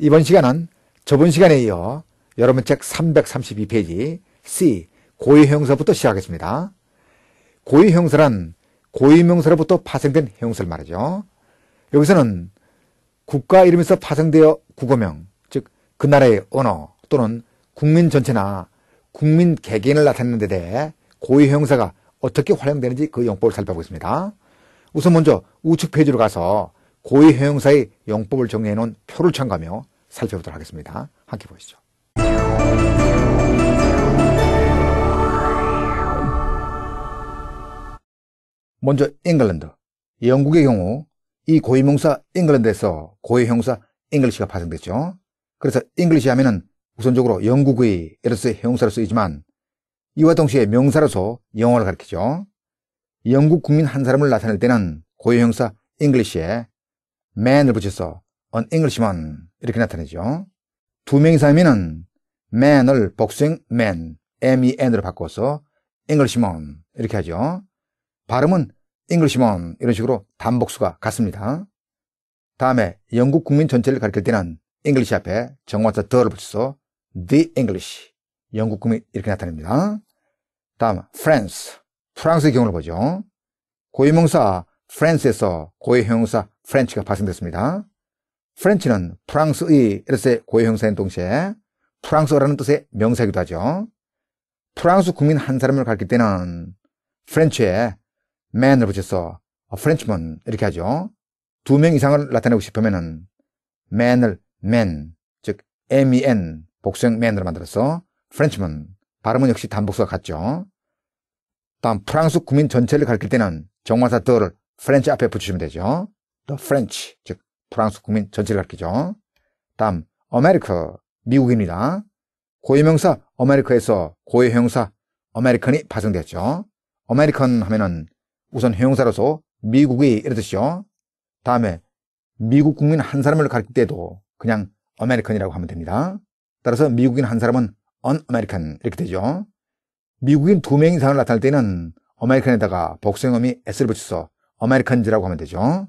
이번 시간은 저번 시간에 이어 여러분 책 332페이지 C 고유형사부터 시작하겠습니다. 고유형사란 고유명사로부터 파생된 형사를 말하죠. 여기서는 국가 이름에서 파생되어 국어명, 즉 그 나라의 언어 또는 국민 전체나 국민 개개인을 나타내는 데 대해 고유형사가 어떻게 활용되는지 그 용법을 살펴보겠습니다. 우선 먼저 우측 페이지로 가서 고위 해용사의영법을 정리해놓은 표를 참가하며 살펴보도록 하겠습니다. 함께 보시죠. 먼저 잉글랜드, 영국의 경우 이고위명사 잉글랜드에서 고위형사 잉글리시가 파생됐죠. 그래서 잉글리시 하면은 우선적으로 영국의 에러스 의 형사로 쓰이지만 이와 동시에 명사로서 영어를 가르키죠 영국 국민 한 사람을 나타낼 때는 고위형사 잉글리시에 man을 붙여서 an Englishman 이렇게 나타내죠. 두 명 이상이면 man을 복수형 man, m-e-n으로 바꿔서 Englishman 이렇게 하죠. 발음은 Englishman 이런 식으로 단복수가 같습니다. 다음에 영국 국민 전체를 가리킬 때는 English 앞에 정관사 the를 붙여서 the English 영국 국민 이렇게 나타냅니다. 다음 France 프랑스의 경우를 보죠. 고유명사 프랑스에서 고유 형용사 프렌치가 발생됐습니다. 프렌치는 프랑스의 이로서 고유 형사인 동시에 프랑스어라는 뜻의 명사이기도 하죠. 프랑스 국민 한 사람을 가리킬 때는 프렌치에 man을 붙여서 프렌치먼 이렇게 하죠. 두 명 이상을 나타내고 싶으면 man을 man, 즉 men, 복수형 man으로 만들어서 프렌치먼, 발음은 역시 단복수가 같죠. 다음 프랑스 국민 전체를 가리킬 때는 정화사 더를 프렌치 앞에 붙이시면 되죠. The French, 즉 프랑스 국민 전체를 가리키죠. 다음, America, 미국입니다. 고유명사 America에서 고유형사 American이 파생었죠 American 하면은 우선 형용사로서 미국이 이런 듯이요 다음에 미국 국민 한 사람을 가리킬 때도 그냥 American이라고 하면 됩니다. 따라서 미국인 한 사람은 Un-American 이렇게 되죠. 미국인 두 명 이상을 나타낼 때는 American에다가 복수형음이 S를 붙여서 아메리칸즈라고 하면 되죠.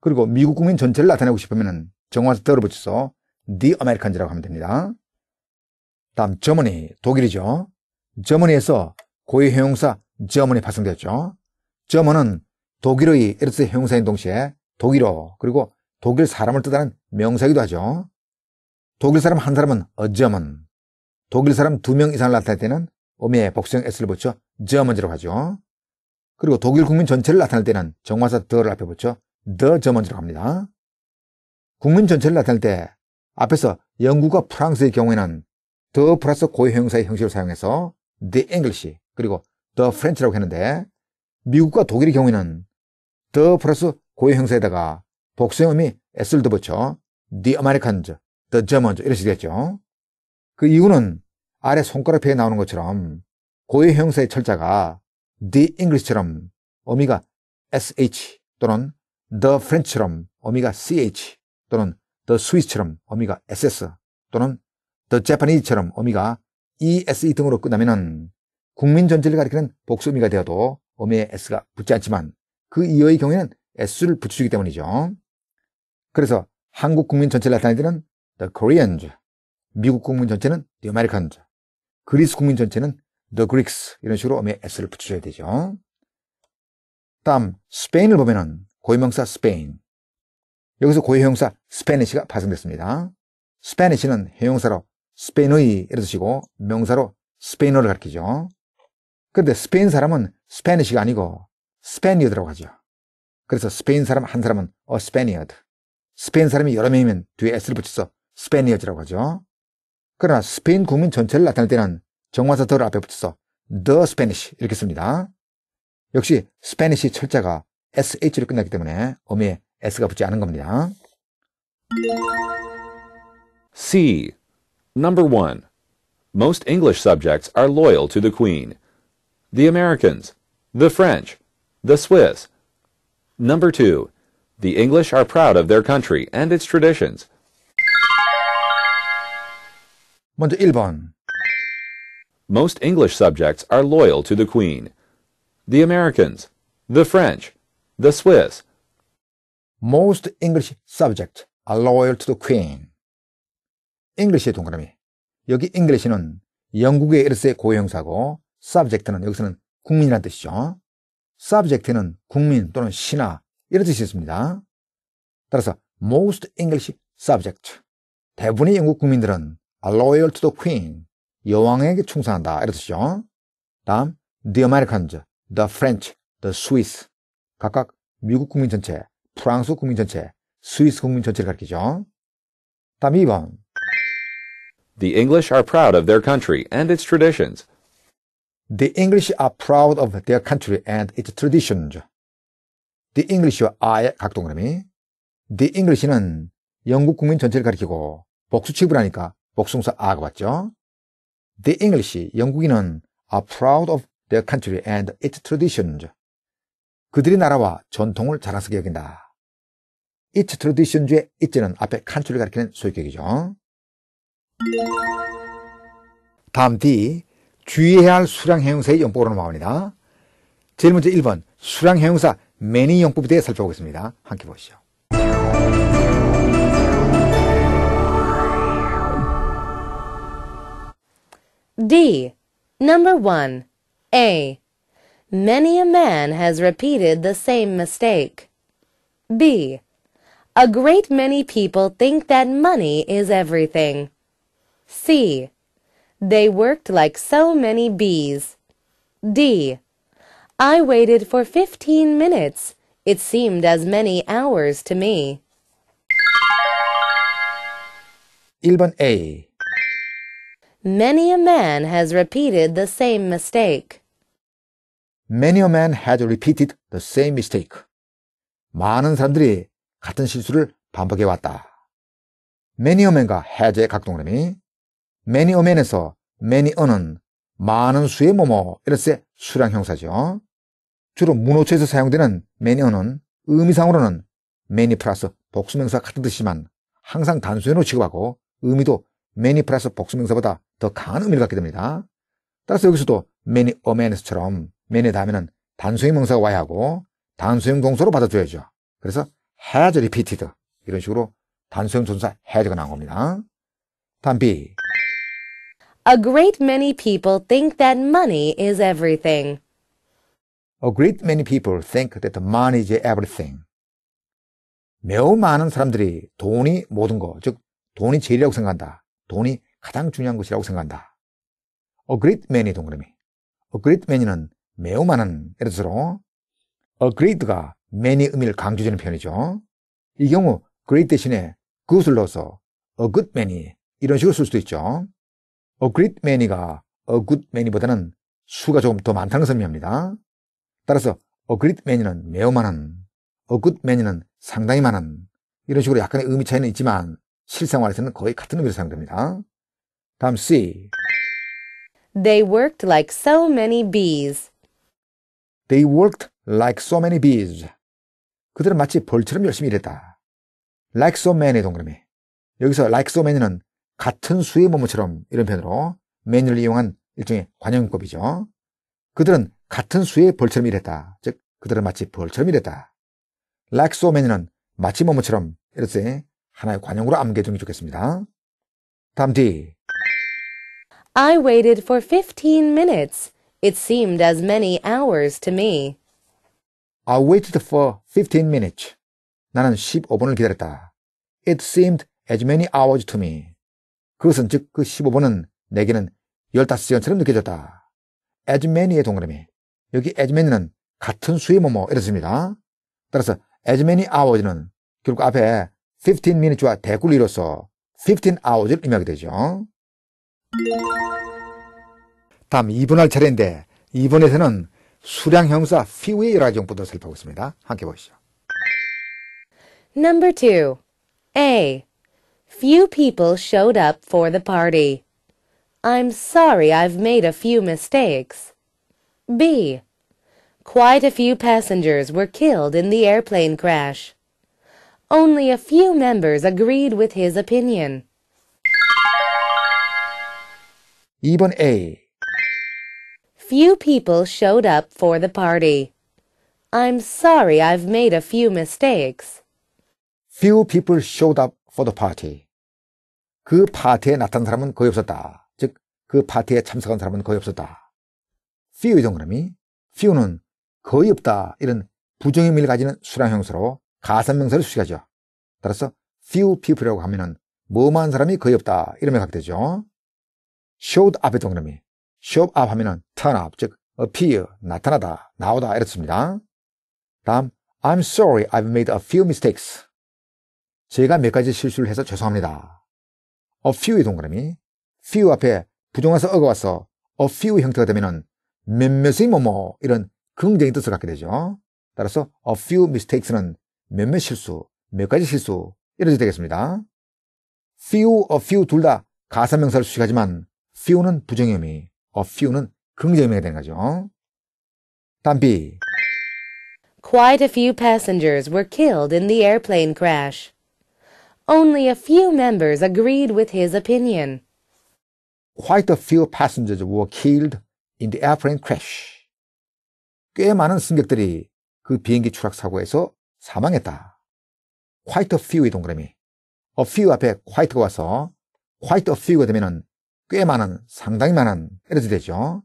그리고 미국 국민 전체를 나타내고 싶으면 정화에서 떨어붙여서 The American즈라고 하면 됩니다. 다음 저머니 독일이죠. 저머니에서 고유 형용사 저머니 파생되었죠. 저머은 독일의 에르스 형용사인 동시에 독일어 그리고 독일 사람을 뜻하는 명사이기도 하죠. 독일 사람 한 사람은 어저먼 독일 사람 두 명 이상을 나타낼 때는 어미의 복수형 s를 붙여 저먼이라고 하죠. 그리고 독일 국민 전체를 나타낼 때는 정화사 더를 앞에 붙여 더 h e 저 먼저 갑니다. 국민 전체를 나타낼 때 앞에서 영국과 프랑스의 경우에는 더 h e 플러스 고유 형사의 형식을 사용해서 the English 그리고 the French라고 했는데 미국과 독일의 경우에는 더 h e 플러스 고유 형사에다가 복수형음이 s를 더 붙여 the Americans, the Germans 이런 식이 겠죠. 그 이유는 아래 손가락표에 나오는 것처럼 고유 형사의 철자가 the English처럼 어미가 sh 또는 the French처럼 어미가 ch 또는 the Swiss처럼 어미가 ss 또는 the Japanese처럼 어미가 ese e 등으로 끝나면 국민 전체를 가리키는 복수미가 되어도 어미에 s가 붙지 않지만 그 이어의 경우에는 s를 붙여주기 때문이죠. 그래서 한국 국민 전체를 나타내는 the Koreans, 미국 국민 전체는 the Americans, 그리스 국민 전체는 the Greeks 이런 식으로 음에 s를 붙여줘야 되죠. 다음 스페인을 보면은 고유명사 스페인 여기서 고유형사 스페니시가 파생됐습니다. 스페니시는 형용사로 스페인의 이래 뜻이고 명사로 스페인어를 가리키죠. 그런데 스페인 사람은 스페니시가 아니고 스페니어드라고 하죠. 그래서 스페인 사람 한 사람은 어 스페니어드 스페인 사람이 여러 명이면 뒤에 s를 붙여서 스페니어즈라고 하죠. 그러나 스페인 국민 전체를 나타낼 때는 정관사 덜 앞에 붙여서 the Spanish 이렇게 씁니다. 역시 Spanish 철자가 sh로 끝났기 때문에 어미에 s가 붙지 않은 겁니다. C. Number 1. Most English subjects are loyal to the Queen. The Americans, the French, the Swiss. Number 2. The English are proud of their country and its traditions. 먼저 1번 most English subjects are loyal to the Queen. The Americans, the French, the Swiss. Most English subjects are loyal to the Queen. English의 동그라미. 여기 English는 영국의 이르스의 고용사고 subject는 여기서는 국민이란 뜻이죠. subject는 국민 또는 신하 이런 뜻이 있습니다. 따라서 most English subjects. 대부분의 영국 국민들은 are loyal to the Queen 여왕에게 충성한다. 이런 뜻이죠. 다음, the Americans, the French, the Swiss. 각각 미국 국민 전체, 프랑스 국민 전체, 스위스 국민 전체를 가리키죠. 다음 2번. The English are proud of their country and its traditions. The English are proud of their country and its traditions. The English와 I의 각동그라미. The English는 영국 국민 전체를 가리키고 복수 취급을 하니까 복숭사 R가 왔죠. The English, 영국인은 are proud of their country and its traditions. 그들이 나라와 전통을 자랑스럽게 여긴다. its traditions의 it는 앞에 country를 가리키는 소유격이죠. 다음 D. 주의해야 할 수량형용사의 용법으로 넘어갑니다. 제일 먼저 1번 수량형용사 many 용법에 대해 살펴보겠습니다. 함께 보시죠. D. Number 1. A. Many a man has repeated the same mistake. B. A great many people think that money is everything. C. They worked like so many bees. D. I waited for 15 minutes. It seemed as many hours to me. 1번 A Many a man has repeated the same mistake. Many a man has repeated the same mistake. 많은 사람들이 같은 실수를 반복해 왔다. Many a man과 has의 각동그이 Many a man에서 many a는 많은 수의 뭐뭐 이렇게 수량 형사죠. 주로 문호체에서 사용되는 many a는 의미상으로는 many 플러스 복수명사 같은 뜻이지만 항상 단순형으로 취급하고 의미도 many 플러스 복수명사보다 더 강한 의미를 갖게 됩니다. 따라서 여기서도 many a man's처럼 many 다음에는 단수형 명사가 와야 하고 단수형 동사로 받아줘야죠. 그래서 has repeated 이런 식으로 단수형 동사 has가 나온 겁니다. 다음 B. A great many people think that money is everything. A great many people think that money is everything. 매우 많은 사람들이 돈이 모든 것, 즉 돈이 제일이라고 생각한다. 돈이 가장 중요한 것이라고 생각한다. A great many 동그라미. A great many는 매우 많은, 예를 들어 a great가 many 의미를 강조하는 표현이죠. 이 경우 great 대신에 그것을 넣어서 a good many 이런 식으로 쓸 수도 있죠. a great many가 a good many보다는 수가 조금 더 많다는 것을 의미합니다. 따라서 a great many는 매우 많은, a good many는 상당히 많은 이런 식으로 약간의 의미 차이는 있지만 실생활에서는 거의 같은 의미로 사용됩니다. 다음 C. They worked like so many bees. They worked like so many bees. 그들은 마치 벌처럼 열심히 일했다. Like so many 동그라미. 여기서 like so many는 같은 수의 모모처럼 이런 표현으로 many를 이용한 일종의 관용법이죠. 그들은 같은 수의 벌처럼 일했다. 즉, 그들은 마치 벌처럼 일했다. Like so many는 마치 모모처럼 이렇듯 하나의 관용으로 암기해주는 게 좋겠습니다. 다음 D. I waited for 15 minutes. It seemed as many hours to me. I waited for 15 minutes. 나는 15분을 기다렸다. It seemed as many hours to me. 그것은 즉 그 15분은 내게는 15시간처럼 느껴졌다. as many의 동그라미. 여기 as many는 같은 수의 뭐뭐 이렇습니다. 따라서 as many hours는 결국 앞에 15 minutes와 대꾸를 15 hours를 의미하게 되죠. 다음 2분할 차례인데 2분에서는 수량 형사 few의 여러 가지 용법도 살펴보겠습니다. 함께 보시죠. Number 2. A. Few people showed up for the party. I'm sorry I've made a few mistakes. B. Quite a few passengers were killed in the airplane crash. Only a few members agreed with his opinion. 2번 A. Few people showed up for the party. I'm sorry I've made a few mistakes. Few people showed up for the party. 그 파티에 나타난 사람은 거의 없었다. 즉, 그 파티에 참석한 사람은 거의 없었다. few의 동그라미, few는 거의 없다. 이런 부정의미를 가지는 수량 형사로 가산명사를 수식하죠. 따라서 few people이라고 하면은 뭐만 사람이 거의 없다 이름 명사가 되죠. showed up의 동그라미 show up 하면은 turn up 즉 appear 나타나다 나오다 이렇습니다. 다음 I'm sorry I've made a few mistakes 제가 몇 가지 실수를 해서 죄송합니다. a few의 동그라미 few 앞에 부정해서 어가 와서 a few 형태가 되면은 몇몇의 뭐뭐 이런 긍정의 뜻을 갖게 되죠. 따라서 a few mistakes는 몇몇 실수, 몇 가지 실수 이러지 되겠습니다. few, a few 둘 다 가사명사를 수식하지만 few는 부정형이, a few는 긍정형이 되는 거죠. 다음 B. Quite a few passengers were killed in the airplane crash. Only a few members agreed with his opinion. Quite a few passengers were killed in the airplane crash. 꽤 많은 승객들이 그 비행기 추락 사고에서 사망했다. quite a f e w 이 동그라미. a few 앞에 quite가 와서 quite a few가 되면꽤 많은, 상당히 많은 이렇게 되죠.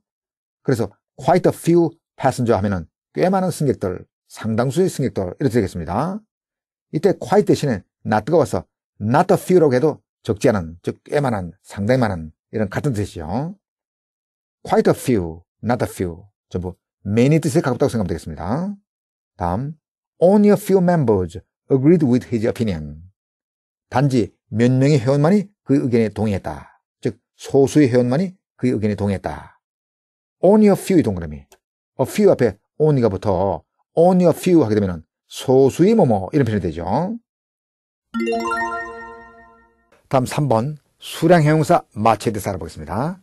그래서 quite a few passenger 하면꽤 많은 승객들, 상당수의 승객들 이렇게 되겠습니다. 이때 quite 대신에 not가 와서 not a few라고 해도 적지 않은, 즉 꽤 많은, 상당히 많은 이런 같은 뜻이죠. quite a few, not a few 전부 many 뜻에 가깝다고 생각하면 되겠습니다. 다음 only a few members agreed with his opinion. 단지 몇 명의 회원만이 그 의견에 동의했다. 즉 소수의 회원만이 그 의견에 동의했다. only a few 동그라미. a few 앞에 only가 붙어 only a few 하게 되면 소수의 뭐뭐 이런 표현이 되죠. 다음 3번 수량 형용사 마치에 대해서 알아보겠습니다.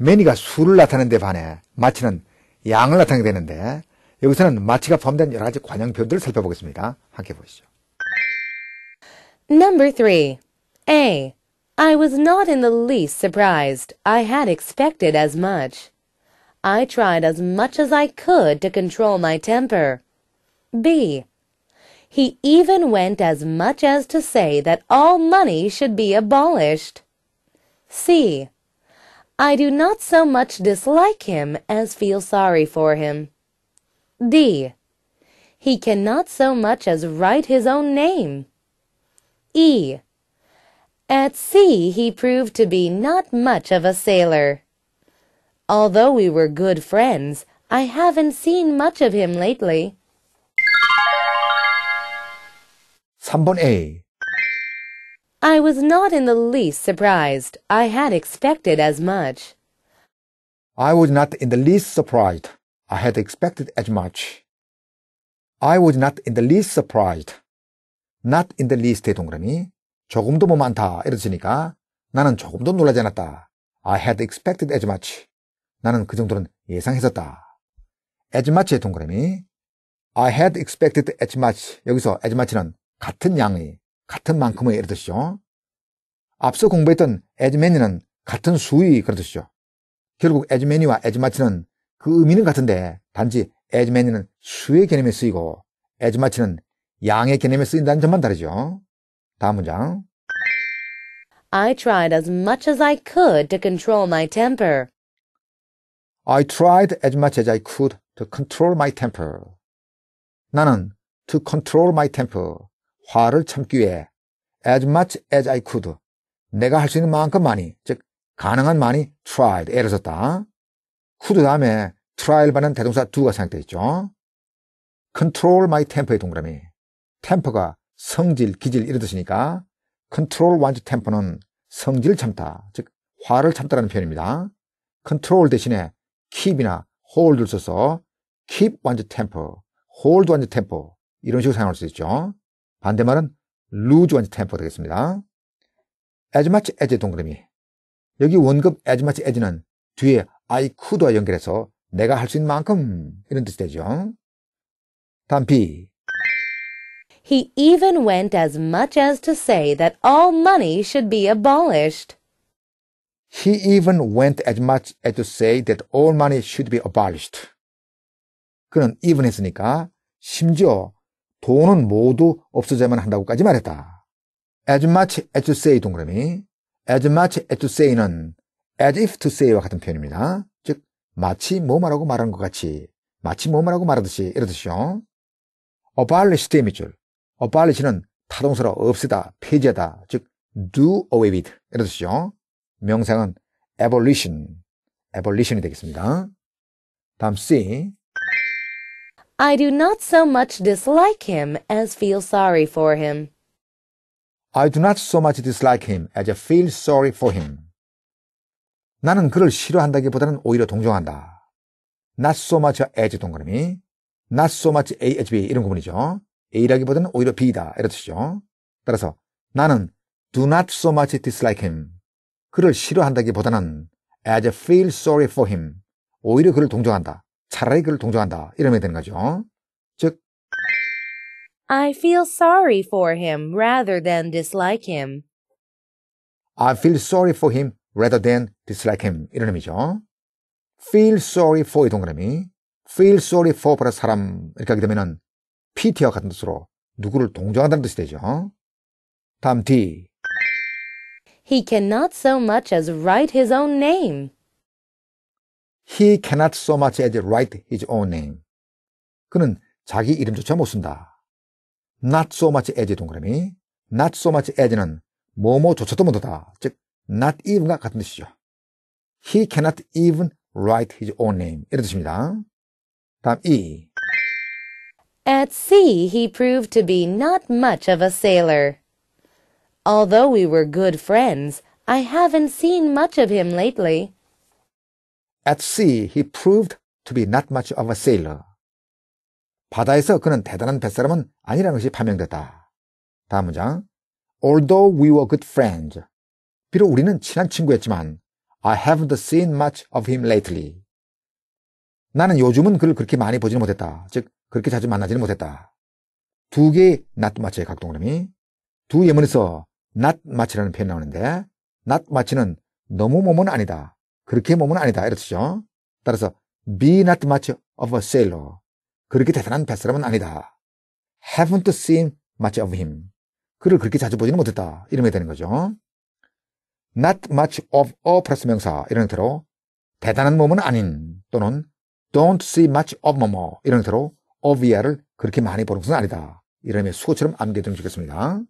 many가 수를 나타내는 데 반해 마치는 양을 나타내게 되는데 여기서는 마취가 포함된 여러 가지 관형 표현들을 살펴보겠습니다. 함께 보시죠. Number 3. A. I was not in the least surprised. I had expected as much. I tried as much as I could to control my temper. B. He even went as much as to say that all money should be abolished. C. I do not so much dislike him as feel sorry for him. D. He cannot so much as write his own name. E. At sea he proved to be not much of a sailor. Although we were good friends, I haven't seen much of him lately. 3번 A. I was not in the least surprised. I had expected as much. I was not in the least surprised. I had expected as much. I was not in the least surprised. not in the least의 동그라미 조금도 뭐 많다 이러시니까 나는 조금도 놀라지 않았다. I had expected as much. 나는 그 정도는 예상했었다. as much의 동그라미 I had expected as much. 여기서 as much는 같은 양의, 같은 만큼의 이러듯이죠 앞서 공부했던 as many는 같은 수의 그러듯이죠 결국 as many와 as much는 그 의미는 같은데 단지 에즈 m a 는 수의 개념에 쓰이고 에즈마 u 는 양의 개념에 쓰인다는 점만 다르죠. 다음 문장. I tried as much as I could to control my temper. I tried as much as I could to control my temper. 나는 to control my temper, 화를 참기 위해 as much as I could, 내가 할 수 있는 만큼 많이, 즉 가능한 많이 tried, 애를 썼다. 후드 다음에 트라이얼 받는 대동사 두가 생각되어 있죠. control my temper의 동그라미. temper가 성질, 기질 이런 뜻이니까 control one's temper는 성질 참다, 즉 화를 참다라는 표현입니다. control 대신에 keep이나 hold를 써서 keep one's temper, hold one's temper 이런 식으로 사용할 수 있죠. 반대말은 lose one's temper 되겠습니다. as much as 동그라미. 여기 원급 as much as는 뒤에 I could와 연결해서 내가 할 수 있는 만큼 이런 뜻이 되죠. 다음 B. He even went as much as to say that all money should be abolished. He even went as much as to say that all money should be abolished. 그는 even 했으니까 심지어 돈은 모두 없어져야만 한다고까지 말했다. as much as to say 동그라미 as much as to say는 as if to say와 같은 표현입니다. 즉 마치 뭐말하고 말하는 것 같이 마치 뭐말하고 말하듯이 이러듯이요 abolish 됨이죠. abolish는 타동사로 없애다, 폐지하다, 즉 do away with 이런 뜻이죠. 명상은 abolition, abolition이 되겠습니다. 다음 C. I do not so much dislike him as feel sorry for him. I do not so much dislike him as I feel sorry for him. 나는 그를 싫어한다기보다는 오히려 동정한다. Not so much as 동그라미. Not so much A as B 이런 구분이죠. A라기보다는 오히려 B다 이런 뜻이죠. 따라서 나는 do not so much dislike him. 그를 싫어한다기보다는 as I feel sorry for him. 오히려 그를 동정한다. 차라리 그를 동정한다. 이러면 되는 거죠. 즉 I feel sorry for him rather than dislike him. I feel sorry for him rather than dislike him 이런 의미죠. feel sorry for 이 동그라미 feel sorry for 플러 사람 이렇게 하게 되면은 PT와 같은 뜻으로 누구를 동정한다는 뜻이 되죠. 다음 D He cannot so much as write his own name. He cannot so much as write his own name. 그는 자기 이름조차 못 쓴다. Not so much as 동그라미 Not so much as는 뭐뭐조차도 못하다. 즉 not even과 같은 뜻이죠. He cannot even write his own name. 이런 뜻입니다. 다음 E. At sea, he proved to be not much of a sailor. Although we were good friends, I haven't seen much of him lately. At sea, he proved to be not much of a sailor. 바다에서 그는 대단한 뱃사람은 아니라는 것이 판명됐다. 다음 문장. Although we were good friends, 비록 우리는 친한 친구였지만 I haven't seen much of him lately. 나는 요즘은 그를 그렇게 많이 보지는 못했다. 즉 그렇게 자주 만나지는 못했다. 두 개의 not much의 각동그림이 두 예문에서 not much라는 표현이 나오는데 not much는 너무 몸은 아니다. 그렇게 몸은 아니다. 이렇 죠 따라서 be not much of a sailor. 그렇게 대단한 뱃사람은 아니다. haven't seen much of him. 그를 그렇게 자주 보지는 못했다. 이러면 되는 거죠. not much of a 플러스 명사 이런 형태로 대단한 몸은 아닌 또는 don't see much of 뭐뭐 이런 형태로 of 이하를 그렇게 많이 보는 것은 아니다. 이름의 수고처럼 암기해두면 좋겠습니다.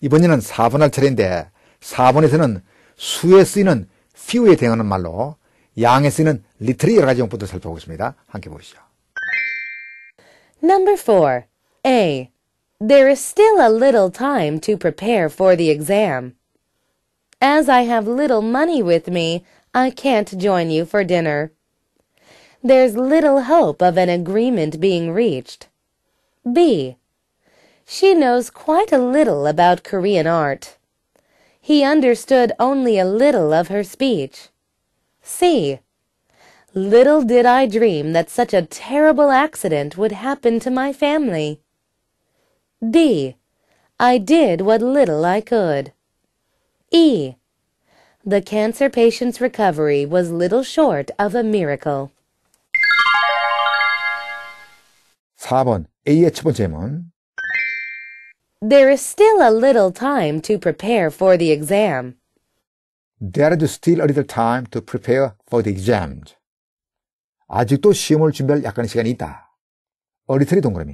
이번에는 4번 할 차례인데 4번에서는 수에 쓰이는 few에 대응하는 말로 양에 쓰이는 little이 여러 가지 용법도 살펴보겠습니다. 함께 보시죠. Number 4. A. There is still a little time to prepare for the exam. As I have little money with me, I can't join you for dinner. There's little hope of an agreement being reached. B. She knows quite a little about Korean art. He understood only a little of her speech. C. Little did I dream that such a terrible accident would happen to my family. D. I did what little I could. E. The cancer patient's recovery was little short of a miracle. 4번 A의 첫 번째 There is still a little time to prepare for the exam. There is still a little time to prepare for the exam. 아직도 시험을 준비할 약간의 시간이 있다. A little이 동그라미.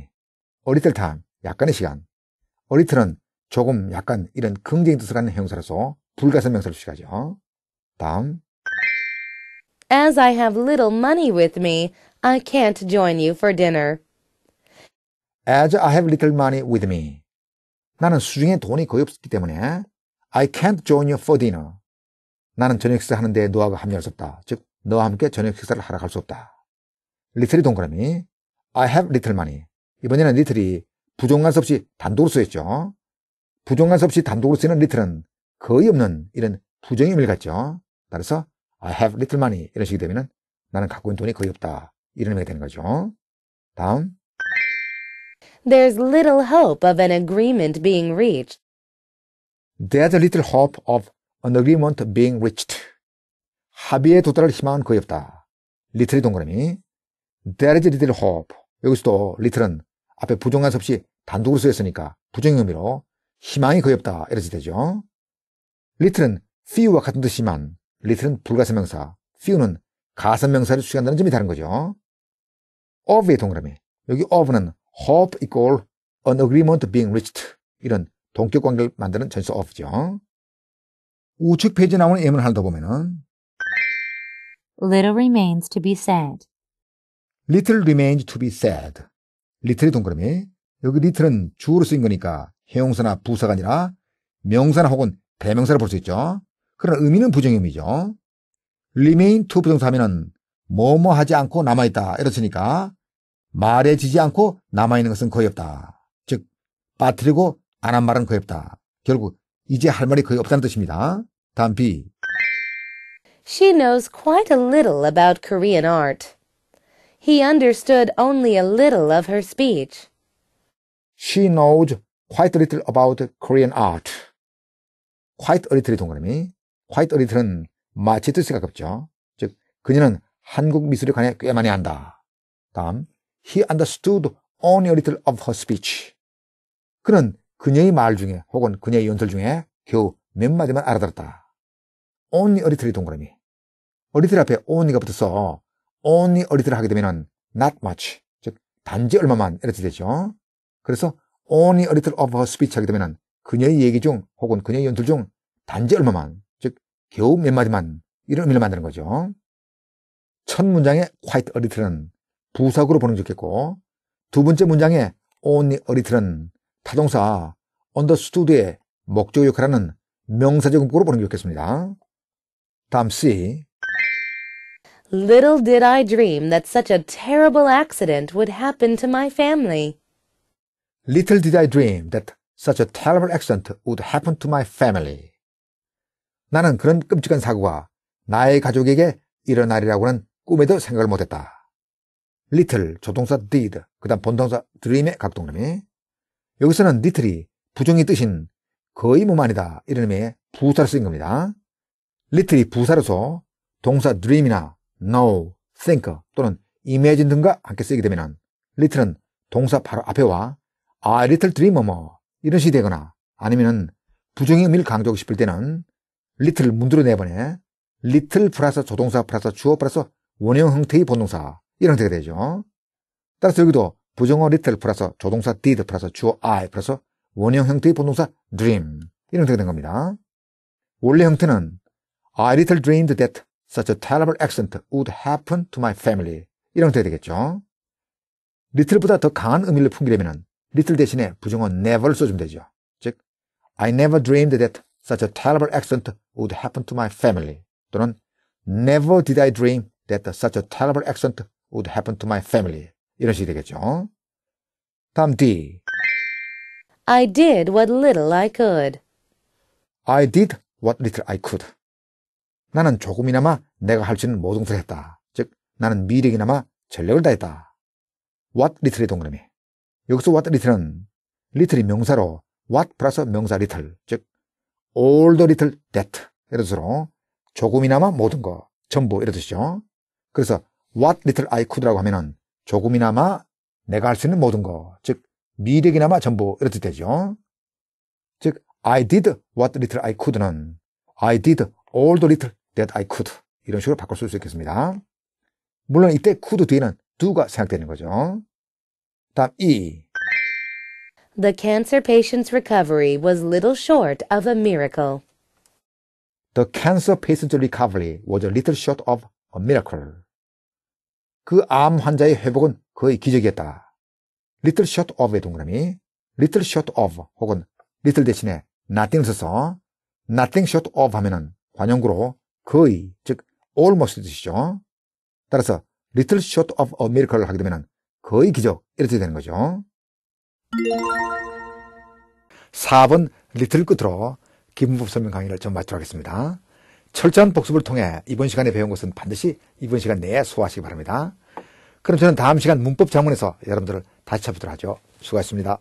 A little time. 약간의 시간, 어리트는 조금 약간 이런 긍정의 뜻을 갖는 형사로서 불가설 명사를 수식하죠. 다음 As I have little money with me, I can't join you for dinner. As I have little money with me. 나는 수중에 돈이 거의 없었기 때문에 I can't join you for dinner. 나는 저녁 식사 하는데 너하고 합류할 수 없다. 즉, 너와 함께 저녁 식사를 하러 갈 수 없다. 리틀이 동그라미 I have little money. 이번에는 리틀이 부정간섭 시 단독으로 쓰였죠. 부정간섭 시 단독으로 쓰는 little은 거의 없는 이런 부정임을 갖죠. 따라서 I have little money 이런 식이 되면 은 나는 갖고 있는 돈이 거의 없다 이런 의미가 되는 거죠. 다음 There's little hope of an agreement being reached. There's little hope of an agreement being reached. 합의에 도달할 희망은 거의 없다. little이 동그라미 There is little hope. 여기서도 little은 앞에 부정한 섭 없이 단독으로 쓰였으니까 부정 의미로 희망이 거의 없다 이렇게 되죠. little은 few와 같은 뜻이지만 little은 불가사명사 few는 가사명사를 수식한다는 점이 다른 거죠. of의 동그라미 여기 of는 hope equal an agreement being reached 이런 동격 관계를 만드는 전수 of죠. 우측 페이지 에 나오는 예문을 하나 더 보면은 Little remains to be said. Little remains to be said. 리틀이 동그라미. 여기 리틀은 주어로 쓰인 거니까 형용사나 부사가 아니라 명사나 혹은 대명사를 볼 수 있죠. 그러나 의미는 부정의미죠. remain to 부정사 하면은 뭐뭐 하지 않고 남아있다 이렇으니까 말해지지 않고 남아있는 것은 거의 없다. 즉 빠뜨리고 안 한 말은 거의 없다. 결국 이제 할 말이 거의 없다는 뜻입니다. 다음 B. She knows quite a little about Korean art. He understood only a little of her speech. She knows quite a little about Korean art. quite a little의 동그라미. quite a little은 마치 뜻이 가깝죠. 즉, 그녀는 한국 미술에 관해 꽤 많이 안다. 다음, he understood only a little of her speech. 그는 그녀의 말 중에 혹은 그녀의 연설 중에 겨우 몇 마디만 알아들었다. only a little의 동그라미. a little 앞에 only가 붙어서 only a l i t t l e 하게 되면은 not much. 즉, 단지 얼마만 이렇게 되죠. 그래서 only a little of her speech 하게 되면 그녀의 얘기 중 혹은 그녀의 연출 중 단지 얼마만, 즉, 겨우 몇 마디만 이런 의미를 만드는 거죠. 첫문장의 quite a little은 부사구로 보는 게 좋겠고 두 번째 문장의 only a little은 타동사 understood의 목적 역할하는 명사적 문구로 보는 게 좋겠습니다. 다음 C. Little did I dream that such a terrible accident would happen to my family. Little did I dream that such a terrible accident would happen to my family. 나는 그런 끔찍한 사고가 나의 가족에게 일어나리라고는 꿈에도 생각을 못했다. little 조동사 did 그다음 본동사 dream의 각동놈이 여기서는 little이 부정의 뜻인 거의 무만이다 이런 의미의 부사로 쓰인 겁니다. little이 부사로서 동사 dream이나 know, think 또는 imagine 등과 함께 쓰이게 되면 little은 동사 바로 앞에와 a little dreamer 뭐 이런 식이 되거나 아니면 부정의 의미를 강조하고 싶을 때는 little를 문두로 내보내 little 플러스 조동사 플러스 주어 플러스 원형 형태의 본동사 이런 형태가 되죠. 따라서 여기도 부정어 little 플러스 조동사 did 플러스 주어 I 플러스 원형 형태의 본동사 dream 이런 형태가 된 겁니다. 원래 형태는 I little dreamed that such a terrible a c c e n t would happen to my family. 이런 것도 되겠죠. little보다 더 강한 의미를 풍기려면 little 대신에 부정어 never를 써주면 되죠. 즉, I never dreamed that such a terrible a c c e n t would happen to my family. 또는 never did I dream that such a terrible a c c e n t would happen to my family. 이런 식이 되겠죠. 다음 D. I did what little I could. I did what little I could. 나는 조금이나마 내가 할 수 있는 모든 것을 했다. 즉 나는 미력이나마 전력을 다했다. what little의 동그라미. 여기서 what l i t t l e 은 little이 명사로 what 플러스 명사 little 즉 all the little that 이런 뜻으로 조금이나마 모든 거 전부 이런 뜻이죠. 그래서 what little I could라고 하면은 조금이나마 내가 할 수 있는 모든 거, 즉 미력이나마 전부 이렇듯 되죠. 즉 I did what little I could는 I did all the little that I could 이런 식으로 바꿔 쓸수 있겠습니다. 물론 이때 could 뒤에는 do가 생각되는 거죠. 다음 E. The cancer patient's recovery was little short of a miracle. The cancer patient's recovery was a little short of a miracle. 그 암 환자의 회복은 거의 기적이었다. little short of의 동그라미, little short of 혹은 little 대신에 nothing 써서 nothing short of 하면은 관용구로 거의, 즉, almost 뜻이죠. 따라서 little short of a miracle를 하게 되면 거의 기적 이렇게 되는 거죠. 4번 리틀 끝으로 기분법 설명 강의를 좀 마치도록 하겠습니다. 철저한 복습을 통해 이번 시간에 배운 것은 반드시 이번 시간 내에 소화하시기 바랍니다. 그럼 저는 다음 시간 문법 장문에서 여러분들을 다시 찾아뵙도록 하죠. 수고하셨습니다.